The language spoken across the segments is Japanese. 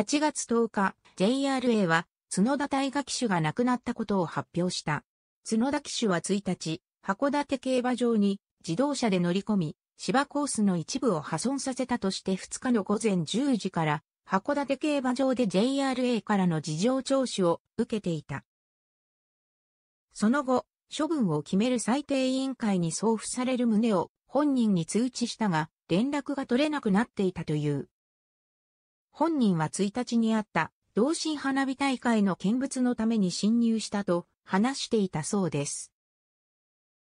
8月10日、JRA は、角田大河騎手が亡くなったことを発表した。角田騎手は1日、函館競馬場に自動車で乗り込み、芝コースの一部を破損させたとして2日の午前10時から、函館競馬場で JRA からの事情聴取を受けていた。その後、処分を決める最低委員会に送付される旨を本人に通知したが、連絡が取れなくなっていたという。本人は1日にあった同心花火大会の見物のために侵入したと話していたそうです。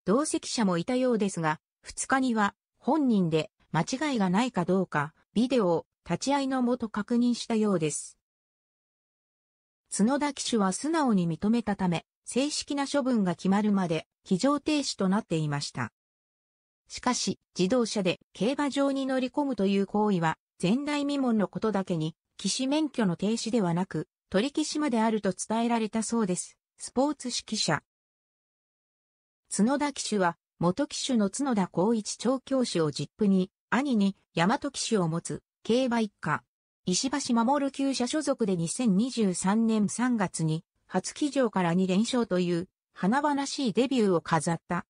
同席者もいたようですが、2日には本人で間違いがないかどうか、ビデオを立ち会いのもと確認したようです。角田騎手は素直に認めたため、正式な処分が決まるまで、騎乗停止となっていました。しかし、自動車で競馬場に乗り込むという行為は、前代未聞のことだけに、騎士免許の停止ではなく、取り消まであると伝えられたそうです。スポーツ指揮者。角田騎手は、元騎手の角田光一調教師をジップに、兄に、大和騎手を持つ、競馬一家。石橋守旧社所属で2023年3月に、初騎乗から2連勝という、華々しいデビューを飾った。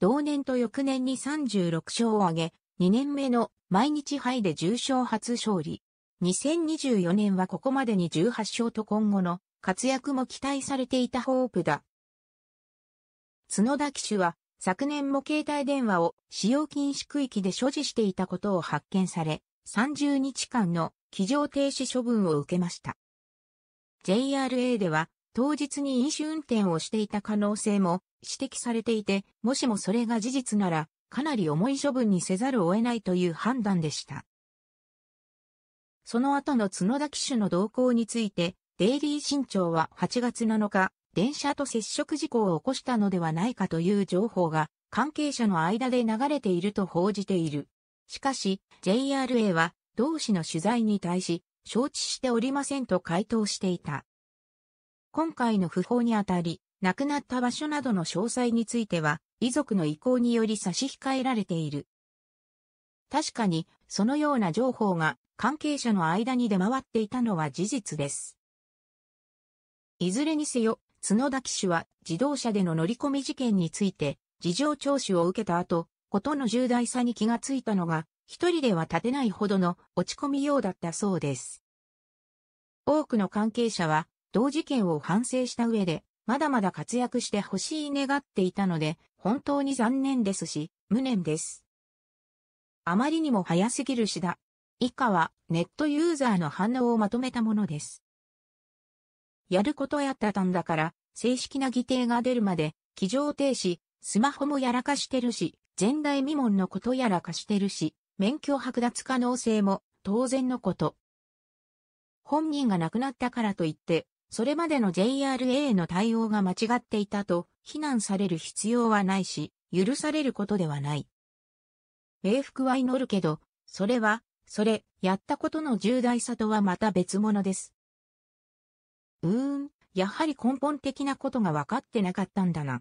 同年と翌年に36勝を挙げ、2年目の毎日杯で重賞初勝利。2024年はここまでに18勝と今後の活躍も期待されていたホープだ。角田騎手は昨年も携帯電話を使用禁止区域で所持していたことを発見され、30日間の騎乗停止処分を受けました。JRA では当日に飲酒運転をしていた可能性も指摘されていて、もしもそれが事実ならかなり重い処分にせざるを得ないという判断でした。その後の角田騎手の動向について、デイリー新潮は8月7日、電車と接触事故を起こしたのではないかという情報が関係者の間で流れていると報じている。しかし、JRA は同氏の取材に対し、承知しておりませんと回答していた。今回の訃報にあたり、亡くなった場所などの詳細については、遺族の意向により差し控えられている。確かに、そのような情報が関係者の間に出回っていたのは事実です。いずれにせよ、角田騎手は自動車での乗り込み事件について、事情聴取を受けた後、ことの重大さに気がついたのが、一人では立てないほどの落ち込みようだったそうです。多くの関係者は、同事件を反省した上で、まだまだ活躍してほしい願っていたので、本当に残念ですし、無念です。あまりにも早すぎるしだ。以下はネットユーザーの反応をまとめたものです。やることやったたんだから、正式な議定が出るまで、機上停止、スマホもやらかしてるし、前代未聞のことやらかしてるし、免許剥奪可能性も当然のこと。本人が亡くなったからといって、それまでの JRA の対応が間違っていたと、非難される必要はないし、許されることではない。冥福は祈るけど、それは、それ、やったことの重大さとはまた別物です。うーん、やはり根本的なことが分かってなかったんだな。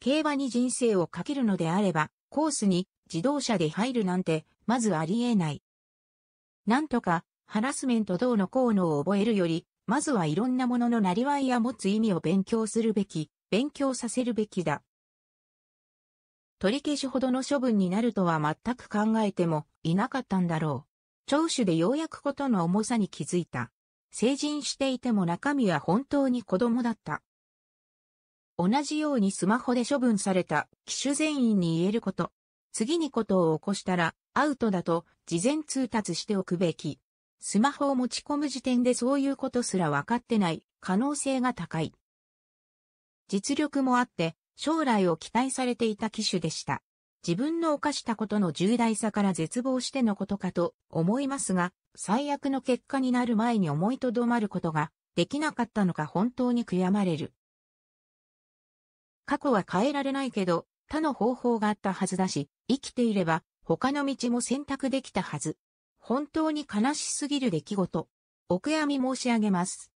競馬に人生をかけるのであれば、コースに自動車で入るなんて、まずありえない。なんとか、ハラスメント等の効能を覚えるより、まずはいろんなもののなりわいや持つ意味を勉強するべき、勉強させるべきだ。取り消しほどの処分になるとは全く考えてもいなかったんだろう。聴取でようやくことの重さに気づいた。成人していても中身は本当に子供だった。同じようにスマホで処分された機種全員に言えること。次にことを起こしたらアウトだと事前通達しておくべき。スマホを持ち込む時点でそういうことすら分かってない可能性が高い。実力もあって将来を期待されていた機種でした。自分の犯したことの重大さから絶望してのことかと思いますが、最悪の結果になる前に思いとどまることができなかったのか本当に悔やまれる。過去は変えられないけど、他の方法があったはずだし、生きていれば他の道も選択できたはず。本当に悲しすぎる出来事。お悔やみ申し上げます。